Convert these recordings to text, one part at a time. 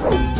Oh!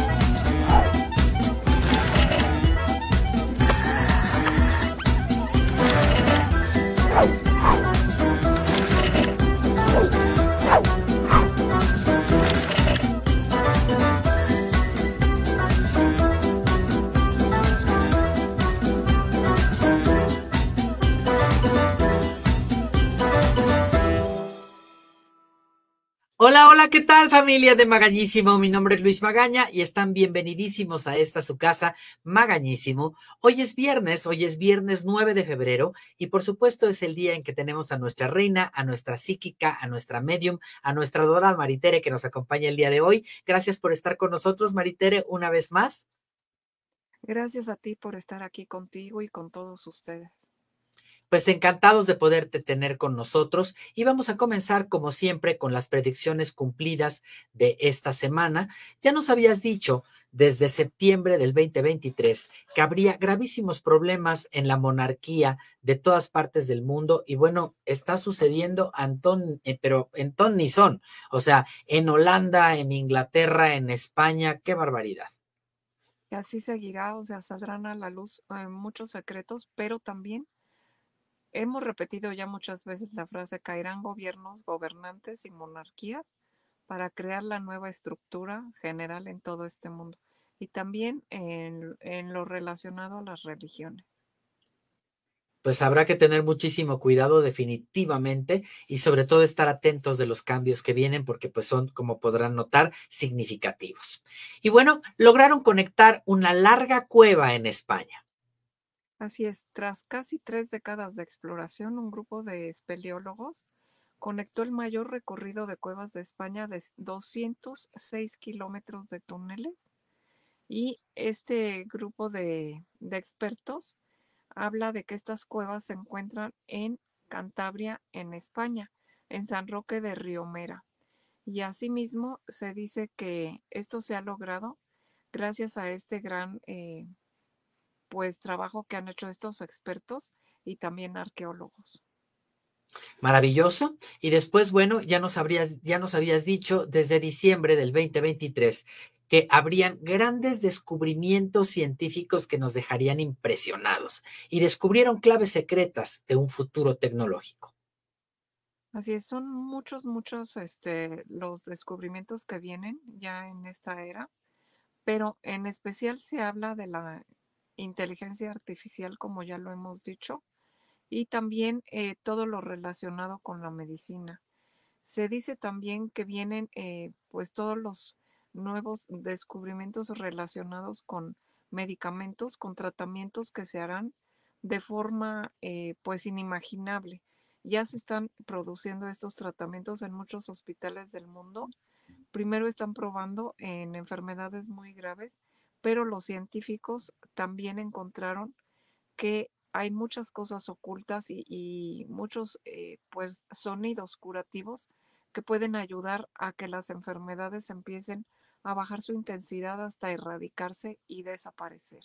Hola, ¿qué tal familia de Magañísimo? Mi nombre es Luis Magaña y están bienvenidísimos a esta su casa, Magañísimo. Hoy es viernes, hoy es viernes 9 de febrero y por supuesto es el día en que tenemos a nuestra reina, a nuestra psíquica, a nuestra medium, a nuestra Dora Maritere que nos acompaña el día de hoy. Gracias por estar con nosotros, Maritere, una vez más. Gracias a ti por estar aquí contigo y con todos ustedes. Pues encantados de poderte tener con nosotros y vamos a comenzar como siempre con las predicciones cumplidas de esta semana. Ya nos habías dicho desde septiembre del 2023 que habría gravísimos problemas en la monarquía de todas partes del mundo y bueno, está sucediendo Antón, eh, pero en ton son, o sea, en Holanda, en Inglaterra, en España, qué barbaridad. Y así seguirá, o sea, saldrán a la luz eh, muchos secretos, pero también Hemos repetido ya muchas veces la frase, caerán gobiernos, gobernantes y monarquías para crear la nueva estructura general en todo este mundo y también en, en lo relacionado a las religiones pues habrá que tener muchísimo cuidado definitivamente y sobre todo estar atentos de los cambios que vienen porque pues son, como podrán notar, significativos. Y bueno, lograron conectar una larga cueva en España Así es, tras casi tres décadas de exploración, un grupo de espeleólogos conectó el mayor recorrido de cuevas de España de 206 kilómetros de túneles y este grupo de, expertos habla de que estas cuevas se encuentran en Cantabria, en España, en San Roque de Riomera. Y asimismo se dice que esto se ha logrado gracias a este gran eh, pues trabajo que han hecho estos expertos y también arqueólogos. Maravilloso. Y después, bueno, ya nos, habrías, ya nos habías dicho desde diciembre del 2023 que habrían grandes descubrimientos científicos que nos dejarían impresionados y descubrieron claves secretas de un futuro tecnológico. Así es, son muchos, muchos este, los descubrimientos que vienen ya en esta era, pero en especial se habla de la inteligencia artificial, como ya lo hemos dicho, y también eh, todo lo relacionado con la medicina. Se dice también que vienen eh, pues todos los nuevos descubrimientos relacionados con medicamentos, con tratamientos que se harán de forma eh, pues inimaginable. Ya se están produciendo estos tratamientos en muchos hospitales del mundo. Primero están probando en enfermedades muy graves pero los científicos también encontraron que hay muchas cosas ocultas y, muchos eh, pues, sonidos curativos que pueden ayudar a que las enfermedades empiecen a bajar su intensidad hasta erradicarse y desaparecer.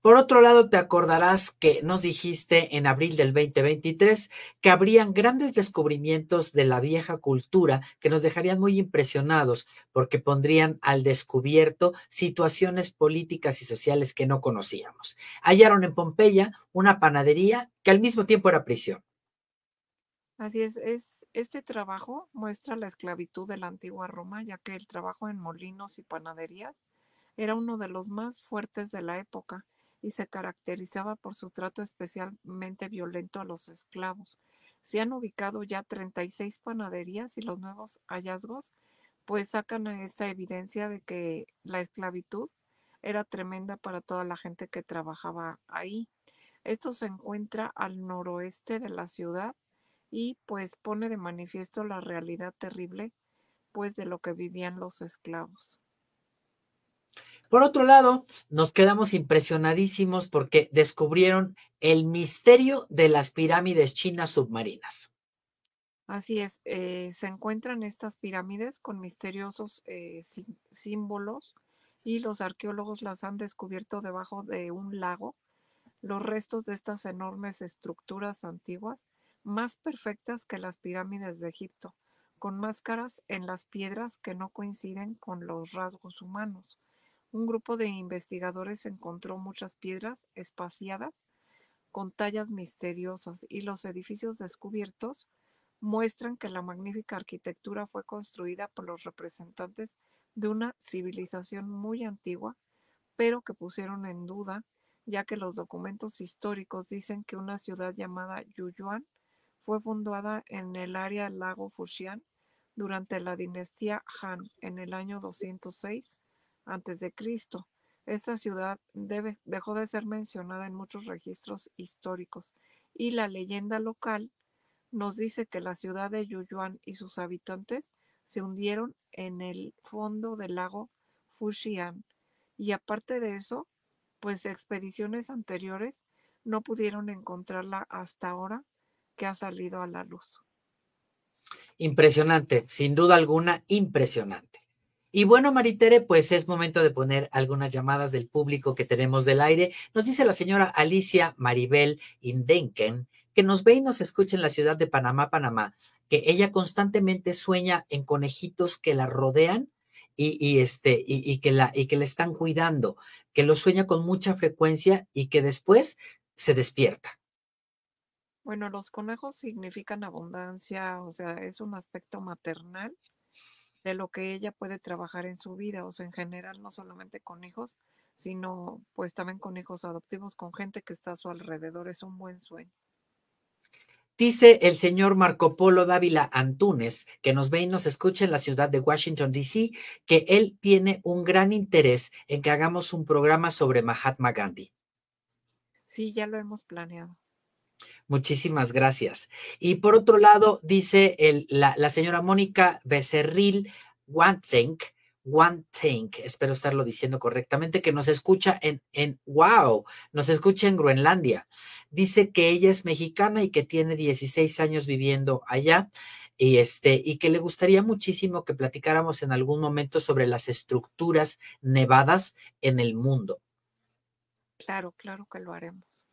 Por otro lado, te acordarás que nos dijiste en abril del 2023 que habrían grandes descubrimientos de la vieja cultura que nos dejarían muy impresionados porque pondrían al descubierto situaciones políticas y sociales que no conocíamos. Hallaron en Pompeya una panadería que al mismo tiempo era prisión. Así es, es este trabajo muestra la esclavitud de la antigua Roma, ya que el trabajo en molinos y panaderías era uno de los más fuertes de la época y se caracterizaba por su trato especialmente violento a los esclavos. Se han ubicado ya 36 panaderías y los nuevos hallazgos pues sacan esta evidencia de que la esclavitud era tremenda para toda la gente que trabajaba ahí. Esto se encuentra al noroeste de la ciudad y pues pone de manifiesto la realidad terrible pues de lo que vivían los esclavos. Por otro lado, nos quedamos impresionadísimos porque descubrieron el misterio de las pirámides chinas submarinas. Así es, eh, se encuentran estas pirámides con misteriosos eh, símbolos y los arqueólogos las han descubierto debajo de un lago. Los restos de estas enormes estructuras antiguas, más perfectas que las pirámides de Egipto, con máscaras en las piedras que no coinciden con los rasgos humanos. Un grupo de investigadores encontró muchas piedras espaciadas con tallas misteriosas y los edificios descubiertos muestran que la magnífica arquitectura fue construida por los representantes de una civilización muy antigua, pero que pusieron en duda, ya que los documentos históricos dicen que una ciudad llamada Yuyuan fue fundada en el área del lago Fuxian durante la dinastía Han en el año 206 antes de Cristo. Esta ciudad dejó de ser mencionada en muchos registros históricos y la leyenda local nos dice que la ciudad de Yuyuan y sus habitantes se hundieron en el fondo del lago Fuxian. Y aparte de eso, pues expediciones anteriores no pudieron encontrarla hasta ahora que ha salido a la luz. Impresionante, sin duda alguna, impresionante. Y bueno, Maritere, pues es momento de poner algunas llamadas del público que tenemos del aire. Nos dice la señora Alicia Maribel Indenken, que nos ve y nos escucha en la ciudad de Panamá, Panamá, que ella constantemente sueña en conejitos que la rodean y, este, y, que la, y que la están cuidando, que lo sueña con mucha frecuencia y que después se despierta. Bueno, los conejos significan abundancia, o sea, es un aspecto maternal de lo que ella puede trabajar en su vida, o sea, en general, no solamente con hijos, sino pues también con hijos adoptivos, con gente que está a su alrededor, es un buen sueño. Dice el señor Marco Polo Dávila Antúnez, que nos ve y nos escucha en la ciudad de Washington, D.C., que él tiene un gran interés en que hagamos un programa sobre Mahatma Gandhi. Sí, ya lo hemos planeado. Muchísimas gracias. Y por otro lado, dice la, señora Mónica Becerril Wantink, espero estarlo diciendo correctamente, que nos escucha en, en, wow, nos escucha en Groenlandia. Dice que ella es mexicana y que tiene 16 años viviendo allá y este y que le gustaría muchísimo que platicáramos en algún momento sobre las estructuras nevadas en el mundo. Claro, claro que lo haremos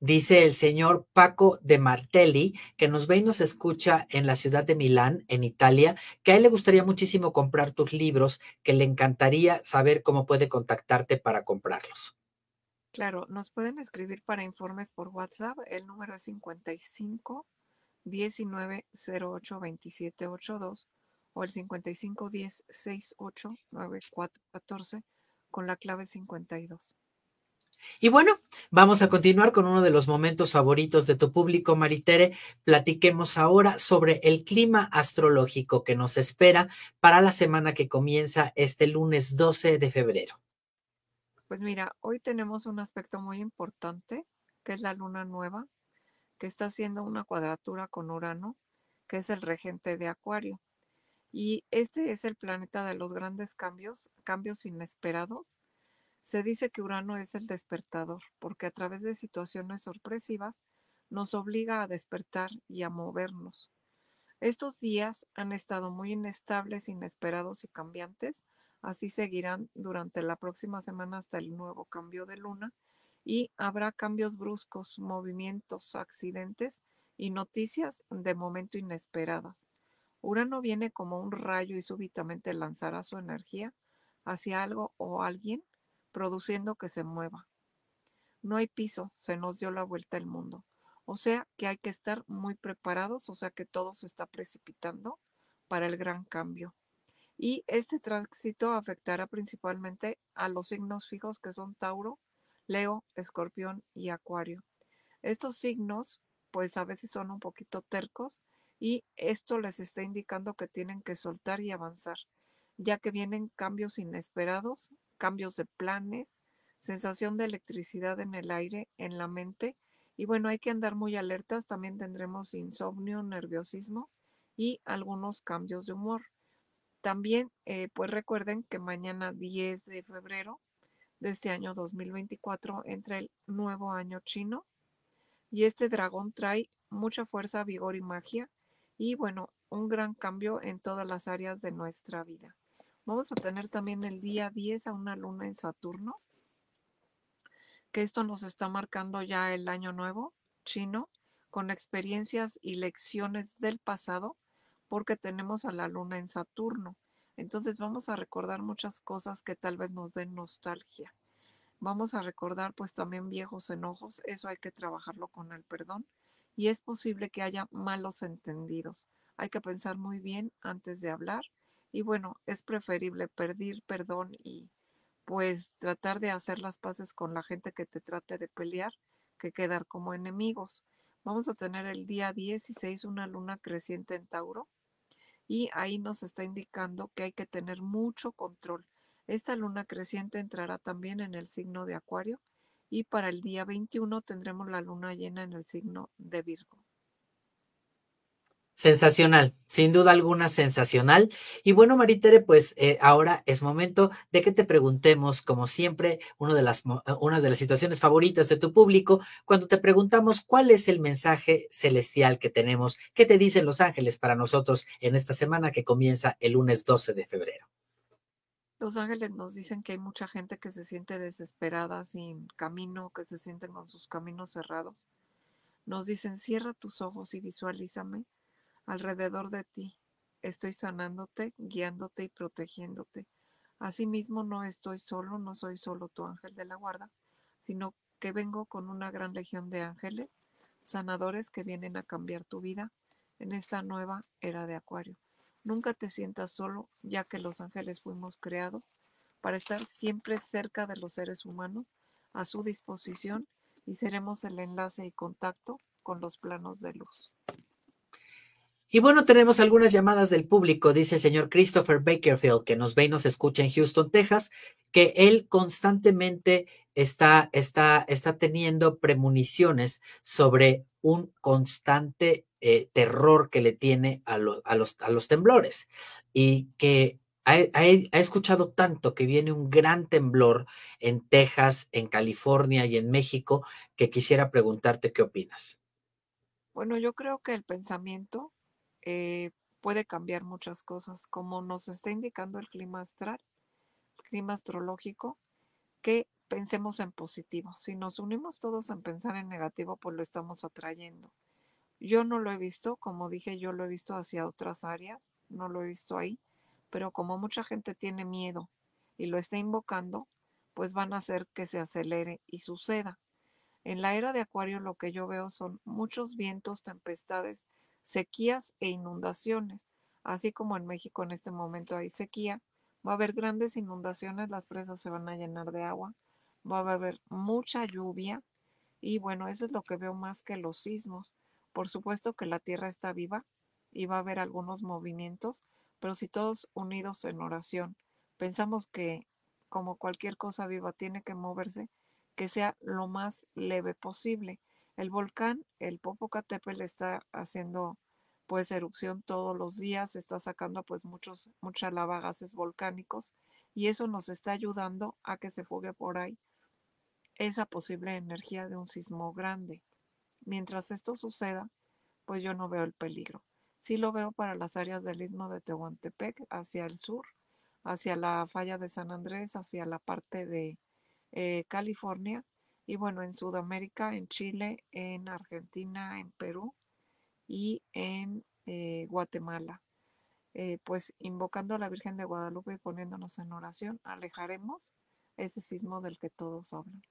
dice el señor Paco de Martelli, que nos ve y nos escucha en la ciudad de Milán, en Italia, que a él le gustaría muchísimo comprar tus libros, que le encantaría saber cómo puede contactarte para comprarlos. Claro, nos pueden escribir para informes por WhatsApp. El número es 55 19 08 ocho o el 55 10 68 94 14 con la clave 52. Y bueno, vamos a continuar con uno de los momentos favoritos de tu público, Maritere. Platiquemos ahora sobre el clima astrológico que nos espera para la semana que comienza este lunes 12 de febrero. Pues mira, hoy tenemos un aspecto muy importante, que es la luna nueva, que está haciendo una cuadratura con Urano, que es el regente de Acuario. Y este es el planeta de los grandes cambios, cambios inesperados se dice que Urano es el despertador, porque a través de situaciones sorpresivas nos obliga a despertar y a movernos. Estos días han estado muy inestables, inesperados y cambiantes. Así seguirán durante la próxima semana hasta el nuevo cambio de luna y habrá cambios bruscos, movimientos, accidentes y noticias de momento inesperadas. Urano viene como un rayo y súbitamente lanzará su energía hacia algo o alguien produciendo que se mueva. No hay piso, se nos dio la vuelta al mundo. O sea que hay que estar muy preparados, o sea que todo se está precipitando para el gran cambio. Y este tránsito afectará principalmente a los signos fijos que son Tauro, Leo, Escorpión y Acuario. Estos signos, pues a veces son un poquito tercos y esto les está indicando que tienen que soltar y avanzar, ya que vienen cambios inesperados cambios de planes, sensación de electricidad en el aire, en la mente. Y bueno, hay que andar muy alertas, también tendremos insomnio, nerviosismo y algunos cambios de humor. También, eh, pues recuerden que mañana 10 de febrero de este año 2024 entra el nuevo año chino y este dragón trae mucha fuerza, vigor y magia y bueno, un gran cambio en todas las áreas de nuestra vida. Vamos a tener también el día 10 a una luna en Saturno, que esto nos está marcando ya el año nuevo chino, con experiencias y lecciones del pasado, porque tenemos a la luna en Saturno. Entonces vamos a recordar muchas cosas que tal vez nos den nostalgia. Vamos a recordar pues también viejos enojos, eso hay que trabajarlo con el perdón y es posible que haya malos entendidos. Hay que pensar muy bien antes de hablar y bueno, es preferible pedir perdón y pues tratar de hacer las paces con la gente que te trate de pelear que quedar como enemigos. Vamos a tener el día 16 una luna creciente en Tauro y ahí nos está indicando que hay que tener mucho control. Esta luna creciente entrará también en el signo de Acuario y para el día 21 tendremos la luna llena en el signo de Virgo. Sensacional, sin duda alguna sensacional. Y bueno, Maritere, pues eh, ahora es momento de que te preguntemos, como siempre, una de, las, eh, una de las situaciones favoritas de tu público, cuando te preguntamos cuál es el mensaje celestial que tenemos, qué te dicen los ángeles para nosotros en esta semana que comienza el lunes 12 de febrero. Los ángeles nos dicen que hay mucha gente que se siente desesperada, sin camino, que se sienten con sus caminos cerrados. Nos dicen, cierra tus ojos y visualízame alrededor de ti. Estoy sanándote, guiándote y protegiéndote. Asimismo, no estoy solo, no soy solo tu ángel de la guarda, sino que vengo con una gran legión de ángeles sanadores que vienen a cambiar tu vida en esta nueva era de Acuario. Nunca te sientas solo, ya que los ángeles fuimos creados para estar siempre cerca de los seres humanos, a su disposición, y seremos el enlace y contacto con los planos de luz. Y bueno, tenemos algunas llamadas del público, dice el señor Christopher Bakerfield, que nos ve y nos escucha en Houston, Texas, que él constantemente está, está, está teniendo premoniciones sobre un constante eh, terror que le tiene a, a, los, a los temblores y que ha, ha, escuchado tanto que viene un gran temblor en Texas, en California y en México, que quisiera preguntarte qué opinas. Bueno, yo creo que el pensamiento eh, puede cambiar muchas cosas, como nos está indicando el clima astral, el clima astrológico, que pensemos en positivo. Si nos unimos todos en pensar en negativo, pues lo estamos atrayendo. Yo no lo he visto, como dije, yo lo he visto hacia otras áreas, no lo he visto ahí, pero como mucha gente tiene miedo y lo está invocando, pues van a hacer que se acelere y suceda. En la era de Acuario lo que yo veo son muchos vientos, tempestades, sequías e inundaciones. Así como en México en este momento hay sequía, va a haber grandes inundaciones, las presas se van a llenar de agua, va a haber mucha lluvia y bueno, eso es lo que veo más que los sismos. Por supuesto que la tierra está viva y va a haber algunos movimientos, pero si todos unidos en oración pensamos que como cualquier cosa viva tiene que moverse, que sea lo más leve posible. El volcán, el Popocatépetl, está haciendo pues erupción todos los días, está sacando pues muchos, mucha lava, gases volcánicos y eso nos está ayudando a que se fugue por ahí esa posible energía de un sismo grande. Mientras esto suceda, pues yo no veo el peligro. Sí lo veo para las áreas del istmo de Tehuantepec, hacia el sur, hacia la falla de San Andrés, hacia la parte de eh, California, y bueno, en Sudamérica, en Chile, en Argentina, en Perú y en eh, Guatemala. Eh, pues invocando a la Virgen de Guadalupe y poniéndonos en oración, alejaremos ese sismo del que todos hablan.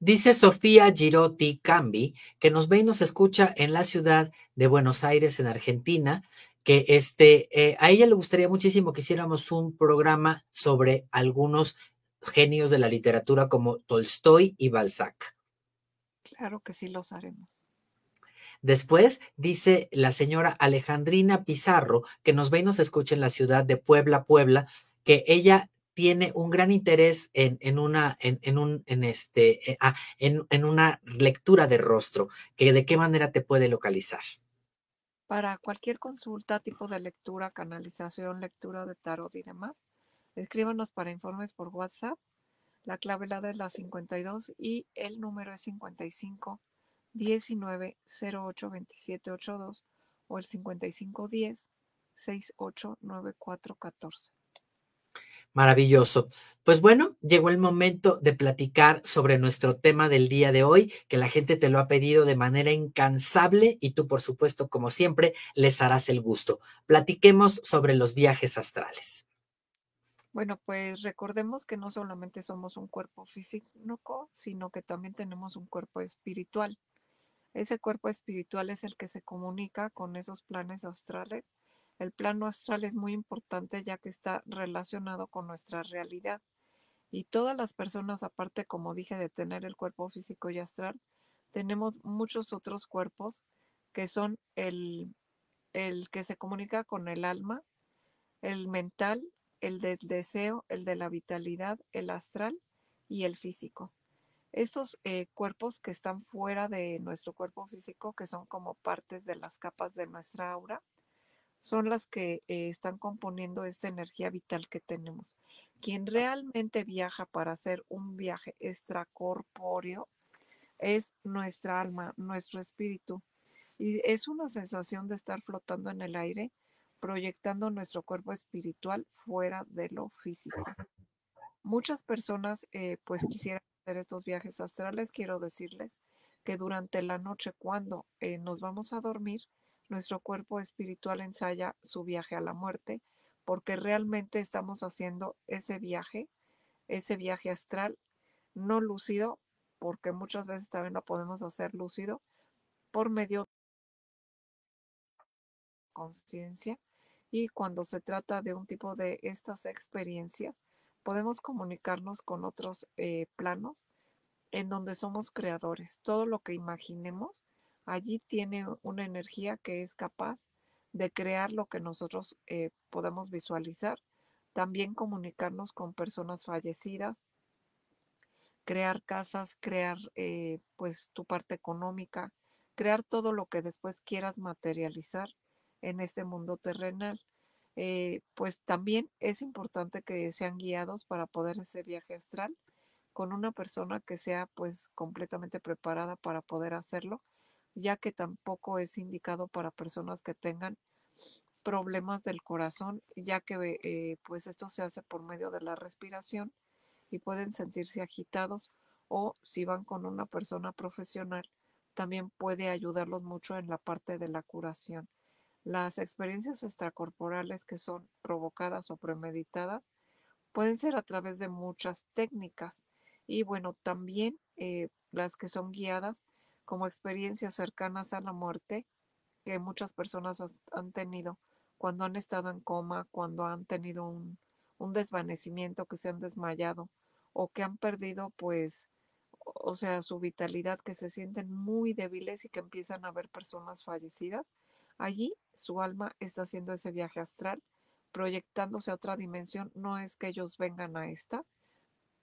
Dice Sofía Girotti Cambi, que nos ve y nos escucha en la ciudad de Buenos Aires, en Argentina, que este, eh, a ella le gustaría muchísimo que hiciéramos un programa sobre algunos genios de la literatura como Tolstoy y Balzac. Claro que sí los haremos. Después dice la señora Alejandrina Pizarro, que nos ve y nos escucha en la ciudad de Puebla, Puebla, que ella tiene un gran interés en, en una en, en un en este eh, ah, en, en, una lectura de rostro que de qué manera te puede localizar para cualquier consulta tipo de lectura canalización lectura de tarot y demás Escríbanos para informes por WhatsApp. La clave la es la 52 y el número es 55 19 08 o el 55 10 Maravilloso. Pues bueno, llegó el momento de platicar sobre nuestro tema del día de hoy, que la gente te lo ha pedido de manera incansable y tú, por supuesto, como siempre, les harás el gusto. Platiquemos sobre los viajes astrales. Bueno, pues recordemos que no solamente somos un cuerpo físico, sino que también tenemos un cuerpo espiritual. Ese cuerpo espiritual es el que se comunica con esos planes astrales. El plano astral es muy importante ya que está relacionado con nuestra realidad. Y todas las personas, aparte, como dije, de tener el cuerpo físico y astral, tenemos muchos otros cuerpos que son el, el que se comunica con el alma, el mental, el del deseo, el de la vitalidad, el astral y el físico. Estos eh, cuerpos que están fuera de nuestro cuerpo físico, que son como partes de las capas de nuestra aura, son las que eh, están componiendo esta energía vital que tenemos. Quien ah. realmente viaja para hacer un viaje extracorpóreo es nuestra alma, nuestro espíritu. Y es una sensación de estar flotando en el aire proyectando nuestro cuerpo espiritual fuera de lo físico. Muchas personas eh, pues quisieran hacer estos viajes astrales, quiero decirles que durante la noche cuando eh, nos vamos a dormir, nuestro cuerpo espiritual ensaya su viaje a la muerte, porque realmente estamos haciendo ese viaje, ese viaje astral, no lúcido, porque muchas veces también lo podemos hacer lúcido, por medio de conciencia, y cuando se trata de un tipo de estas experiencias, podemos comunicarnos con otros eh, planos en donde somos creadores. Todo lo que imaginemos allí tiene una energía que es capaz de crear lo que nosotros eh, podemos visualizar. También comunicarnos con personas fallecidas, crear casas, crear eh, pues tu parte económica, crear todo lo que después quieras materializar en este mundo terrenal. Eh, pues también es importante que sean guiados para poder ese viaje astral con una persona que sea pues completamente preparada para poder hacerlo, ya que tampoco es indicado para personas que tengan problemas del corazón, ya que eh, pues esto se hace por medio de la respiración y pueden sentirse agitados o si van con una persona profesional, también puede ayudarlos mucho en la parte de la curación. Las experiencias extracorporales que son provocadas o premeditadas pueden ser a través de muchas técnicas y bueno, también eh, las que son guiadas como experiencias cercanas a la muerte que muchas personas han tenido cuando han estado en coma, cuando han tenido un desvanecimiento, que se han desmayado o que han perdido pues o sea, su vitalidad, que se sienten muy débiles y que empiezan a ver personas fallecidas Allí su alma está haciendo ese viaje astral, proyectándose a otra dimensión. No es que ellos vengan a esta,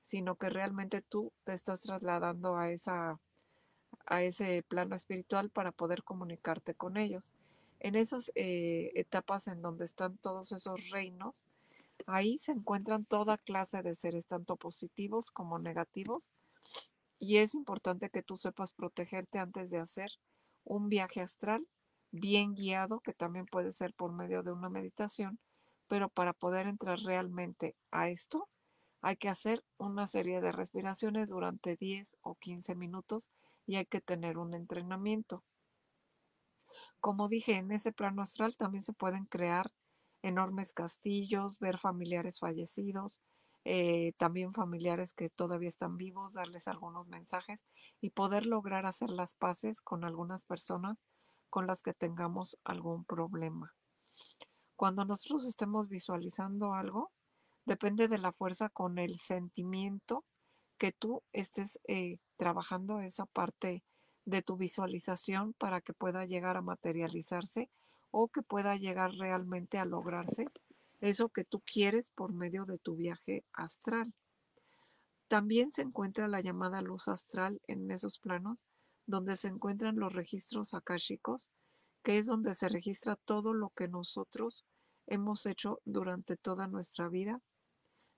sino que realmente tú te estás trasladando a, esa, a ese plano espiritual para poder comunicarte con ellos. En esas eh, etapas en donde están todos esos reinos, ahí se encuentran toda clase de seres, tanto positivos como negativos, y es importante que tú sepas protegerte antes de hacer un viaje astral bien guiado, que también puede ser por medio de una meditación, pero para poder entrar realmente a esto, hay que hacer una serie de respiraciones durante 10 o 15 minutos y hay que tener un entrenamiento. Como dije, en ese plano astral también se pueden crear enormes castillos, ver familiares fallecidos, eh, también familiares que todavía están vivos, darles algunos mensajes y poder lograr hacer las paces con algunas personas con las que tengamos algún problema. Cuando nosotros estemos visualizando algo, depende de la fuerza con el sentimiento que tú estés eh, trabajando esa parte de tu visualización para que pueda llegar a materializarse o que pueda llegar realmente a lograrse eso que tú quieres por medio de tu viaje astral. También se encuentra la llamada luz astral en esos planos donde se encuentran los registros akáshicos, que es donde se registra todo lo que nosotros hemos hecho durante toda nuestra vida,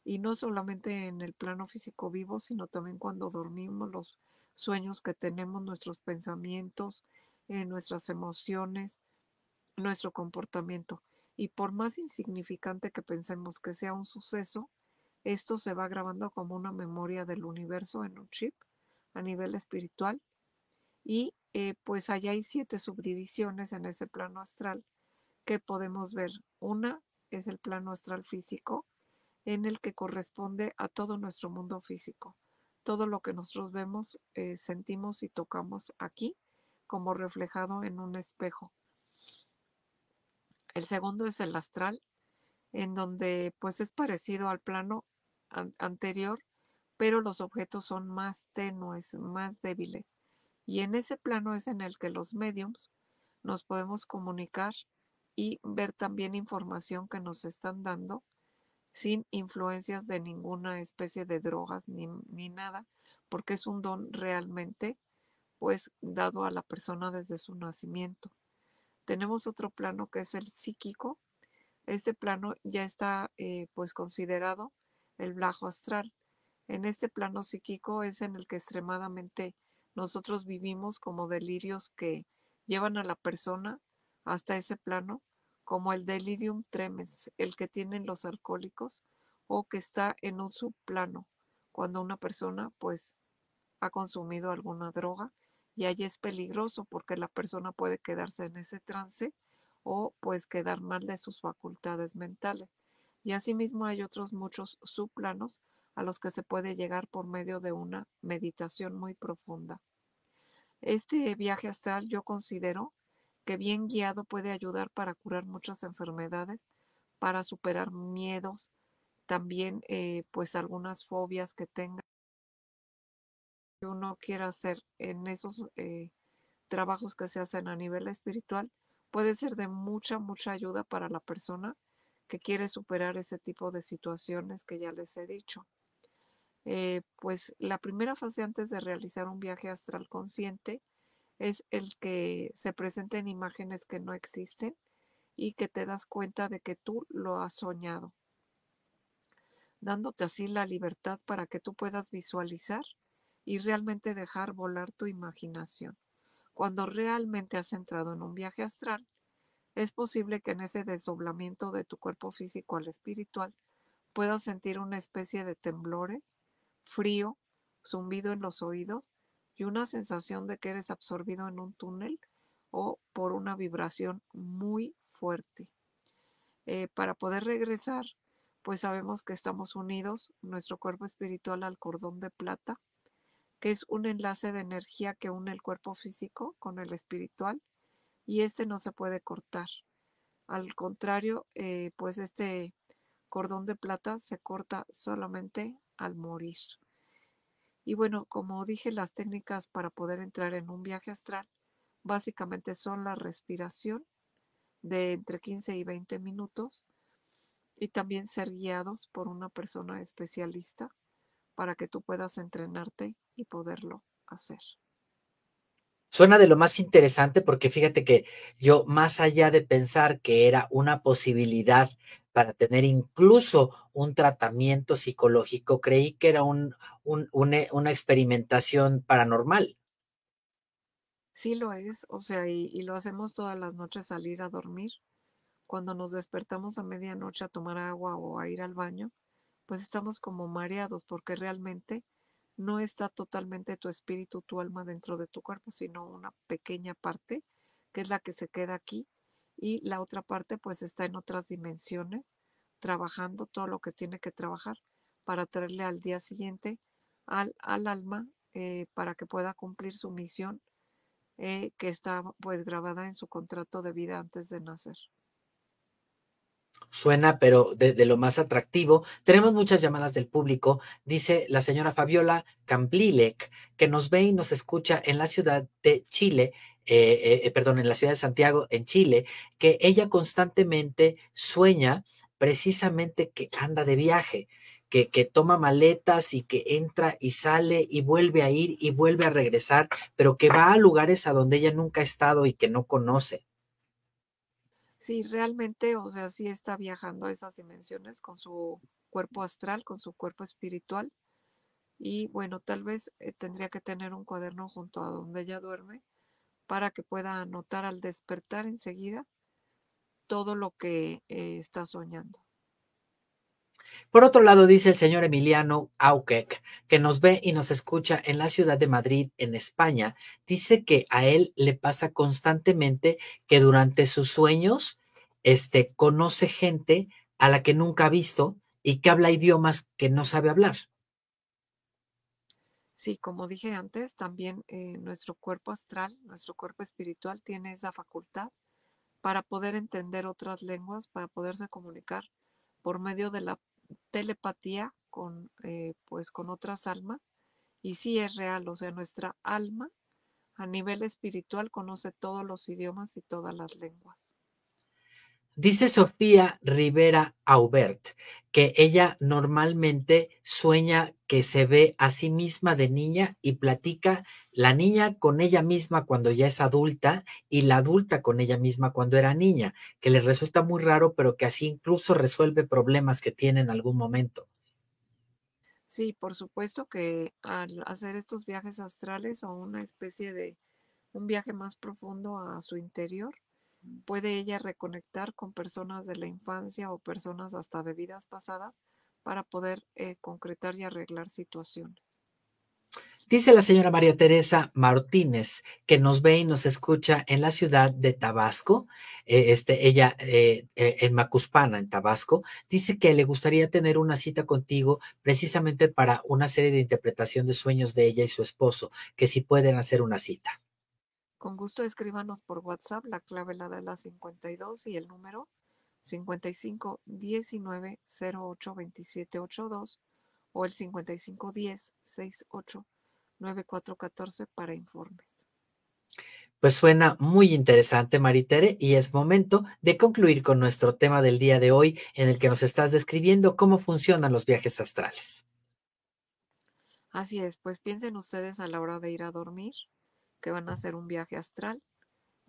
y no solamente en el plano físico vivo, sino también cuando dormimos, los sueños que tenemos, nuestros pensamientos, eh, nuestras emociones, nuestro comportamiento. Y por más insignificante que pensemos que sea un suceso, esto se va grabando como una memoria del universo en un chip a nivel espiritual y eh, pues allá hay siete subdivisiones en ese plano astral que podemos ver. Una es el plano astral físico, en el que corresponde a todo nuestro mundo físico. Todo lo que nosotros vemos, eh, sentimos y tocamos aquí, como reflejado en un espejo. El segundo es el astral, en donde pues es parecido al plano anterior, pero los objetos son más tenues, más débiles. Y en ese plano es en el que los mediums nos podemos comunicar y ver también información que nos están dando sin influencias de ninguna especie de drogas ni, nada, porque es un don realmente pues dado a la persona desde su nacimiento. Tenemos otro plano que es el psíquico. Este plano ya está eh, pues considerado el blajo astral. En este plano psíquico es en el que extremadamente nosotros vivimos como delirios que llevan a la persona hasta ese plano, como el delirium tremens, el que tienen los alcohólicos o que está en un subplano, cuando una persona pues ha consumido alguna droga y ahí es peligroso porque la persona puede quedarse en ese trance o pues quedar mal de sus facultades mentales. Y asimismo hay otros muchos subplanos a los que se puede llegar por medio de una meditación muy profunda. Este viaje astral yo considero que bien guiado puede ayudar para curar muchas enfermedades, para superar miedos, también eh, pues algunas fobias que tenga que uno quiera hacer en esos eh, trabajos que se hacen a nivel espiritual puede ser de mucha, mucha ayuda para la persona que quiere superar ese tipo de situaciones que ya les he dicho. Eh, pues la primera fase antes de realizar un viaje astral consciente es el que se presenten imágenes que no existen y que te das cuenta de que tú lo has soñado, dándote así la libertad para que tú puedas visualizar y realmente dejar volar tu imaginación. Cuando realmente has entrado en un viaje astral, es posible que en ese desdoblamiento de tu cuerpo físico al espiritual puedas sentir una especie de temblores frío, zumbido en los oídos y una sensación de que eres absorbido en un túnel o por una vibración muy fuerte. Eh, para poder regresar, pues sabemos que estamos unidos, nuestro cuerpo espiritual al cordón de plata, que es un enlace de energía que une el cuerpo físico con el espiritual y este no se puede cortar. Al contrario, eh, pues este cordón de plata se corta solamente al morir. Y bueno, como dije, las técnicas para poder entrar en un viaje astral básicamente son la respiración de entre 15 y 20 minutos y también ser guiados por una persona especialista para que tú puedas entrenarte y poderlo hacer. Suena de lo más interesante porque fíjate que yo, más allá de pensar que era una posibilidad para tener incluso un tratamiento psicológico, creí que era un, eh, una, experimentación paranormal. Sí lo es, o sea, y, y lo hacemos todas las noches salir a dormir. Cuando nos despertamos a medianoche a tomar agua o a ir al baño, pues estamos como mareados porque realmente no está totalmente tu espíritu, tu alma dentro de tu cuerpo, sino una pequeña parte que es la que se queda aquí y la otra parte pues está en otras dimensiones trabajando todo lo que tiene que trabajar para traerle al día siguiente al, alma eh, para que pueda cumplir su misión eh, que está pues grabada en su contrato de vida antes de nacer. Suena, pero de, lo más atractivo. Tenemos muchas llamadas del público. Dice la señora Fabiola Camblilek, que nos ve y nos escucha en la ciudad de Chile, eh, eh, perdón, en la ciudad de Santiago, en Chile, que ella constantemente sueña precisamente que anda de viaje. Que, que, toma maletas y que entra y sale y vuelve a ir y vuelve a regresar, pero que va a lugares a donde ella nunca ha estado y que no conoce. Sí, realmente, o sea, sí está viajando a esas dimensiones con su cuerpo astral, con su cuerpo espiritual. Y bueno, tal vez eh, tendría que tener un cuaderno junto a donde ella duerme para que pueda anotar al despertar enseguida todo lo que eh, está soñando. Por otro lado, dice el señor Emiliano Auquec, que nos ve y nos escucha en la ciudad de Madrid, en España, dice que a él le pasa constantemente que durante sus sueños este, conoce gente a la que nunca ha visto y que habla idiomas que no sabe hablar. Sí, como dije antes, también eh, nuestro cuerpo astral, nuestro cuerpo espiritual tiene esa facultad para poder entender otras lenguas, para poderse comunicar por medio de la telepatía con, eh, pues, con otras almas y si es real, o sea, nuestra alma a nivel espiritual conoce todos los idiomas y todas las lenguas. Dice Sofía Rivera Aubert que ella normalmente sueña que se ve a sí misma de niña y platica la niña con ella misma cuando ya es adulta y la adulta con ella misma cuando era niña, que le resulta muy raro, pero que así incluso resuelve problemas que tiene en algún momento. Sí, por supuesto que al hacer estos viajes astrales o una especie de un viaje más profundo a su interior, puede ella reconectar con personas de la infancia o personas hasta de vidas pasadas para poder eh, concretar y arreglar situaciones. Dice la señora María Teresa Martínez, que nos ve y nos escucha en la ciudad de Tabasco, eh, este, ella eh, en Macuspana, en Tabasco, dice que le gustaría tener una cita contigo precisamente para una serie de interpretación de sueños de ella y su esposo, que si pueden hacer una cita. Con gusto escríbanos por WhatsApp la clave la de la 52 y el número 55 19 08 o el 55 10 68 para informes. Pues suena muy interesante, Maritere, y es momento de concluir con nuestro tema del día de hoy, en el que nos estás describiendo cómo funcionan los viajes astrales. Así es, pues piensen ustedes a la hora de ir a dormir, que van a hacer un viaje astral.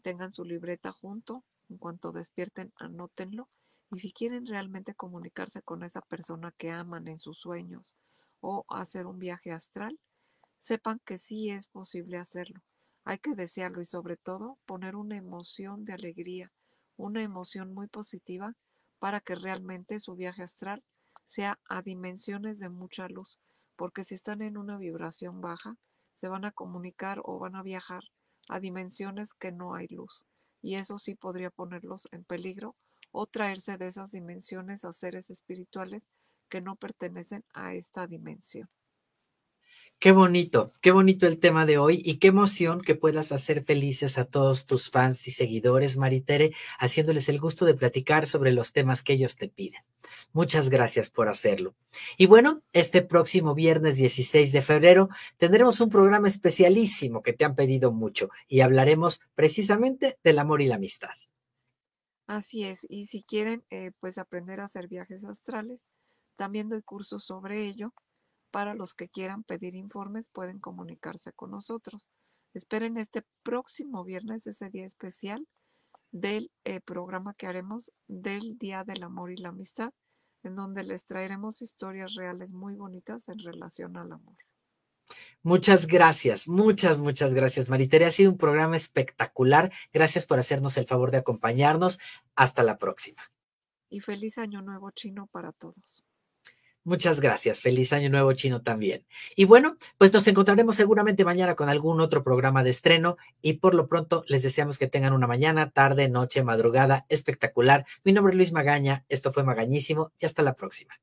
Tengan su libreta junto, en cuanto despierten, anótenlo. Y si quieren realmente comunicarse con esa persona que aman en sus sueños o hacer un viaje astral, sepan que sí es posible hacerlo. Hay que desearlo y sobre todo poner una emoción de alegría, una emoción muy positiva para que realmente su viaje astral sea a dimensiones de mucha luz, porque si están en una vibración baja, se van a comunicar o van a viajar a dimensiones que no hay luz. Y eso sí podría ponerlos en peligro o traerse de esas dimensiones a seres espirituales que no pertenecen a esta dimensión. Qué bonito, qué bonito el tema de hoy y qué emoción que puedas hacer felices a todos tus fans y seguidores, Maritere, haciéndoles el gusto de platicar sobre los temas que ellos te piden. Muchas gracias por hacerlo. Y bueno, este próximo viernes 16 de febrero tendremos un programa especialísimo que te han pedido mucho y hablaremos precisamente del amor y la amistad. Así es, y si quieren eh, pues aprender a hacer viajes astrales, también doy cursos sobre ello para los que quieran pedir informes pueden comunicarse con nosotros. Esperen este próximo viernes, ese día especial del eh, programa que haremos del Día del Amor y la Amistad, en donde les traeremos historias reales muy bonitas en relación al amor. Muchas gracias, muchas, muchas gracias, Maritere. Ha sido un programa espectacular. Gracias por hacernos el favor de acompañarnos. Hasta la próxima. Y feliz año nuevo chino para todos. Muchas gracias. Feliz año nuevo chino también. Y bueno, pues nos encontraremos seguramente mañana con algún otro programa de estreno y por lo pronto les deseamos que tengan una mañana, tarde, noche, madrugada espectacular. Mi nombre es Luis Magaña, esto fue Magañísimo y hasta la próxima.